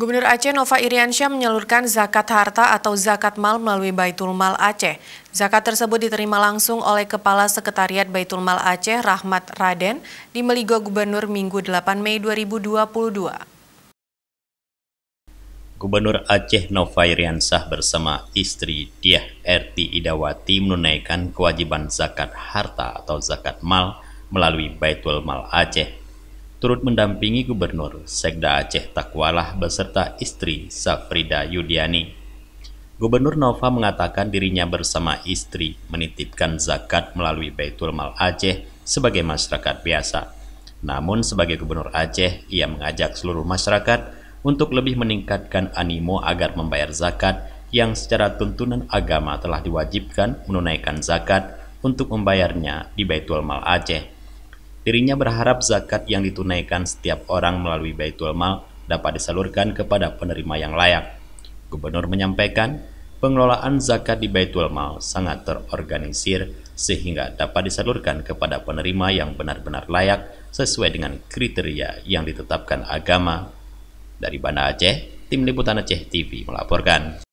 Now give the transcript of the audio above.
Gubernur Aceh Nova Iriansyah menyalurkan zakat harta atau zakat mal melalui Baitul Mal Aceh. Zakat tersebut diterima langsung oleh Kepala Sekretariat Baitul Mal Aceh Rahmat Raden di Meligo Gubernur Minggu 8 Mei 2022. Gubernur Aceh Nova Iriansyah bersama istri Diah RT Idawati menunaikan kewajiban zakat harta atau zakat mal melalui Baitul Mal Aceh turut mendampingi Gubernur Sekda Aceh Takwalah beserta istri Safrida Yudiani. Gubernur Nova mengatakan dirinya bersama istri menitipkan zakat melalui Baitul Mal Aceh sebagai masyarakat biasa. Namun sebagai Gubernur Aceh, ia mengajak seluruh masyarakat untuk lebih meningkatkan animo agar membayar zakat yang secara tuntunan agama telah diwajibkan menunaikan zakat untuk membayarnya di Baitul Mal Aceh. Dirinya berharap zakat yang ditunaikan setiap orang melalui Baitul Mal dapat disalurkan kepada penerima yang layak. Gubernur menyampaikan, pengelolaan zakat di Baitul Mal sangat terorganisir sehingga dapat disalurkan kepada penerima yang benar-benar layak sesuai dengan kriteria yang ditetapkan agama. Dari Banda Aceh, Tim Liputan Aceh TV melaporkan.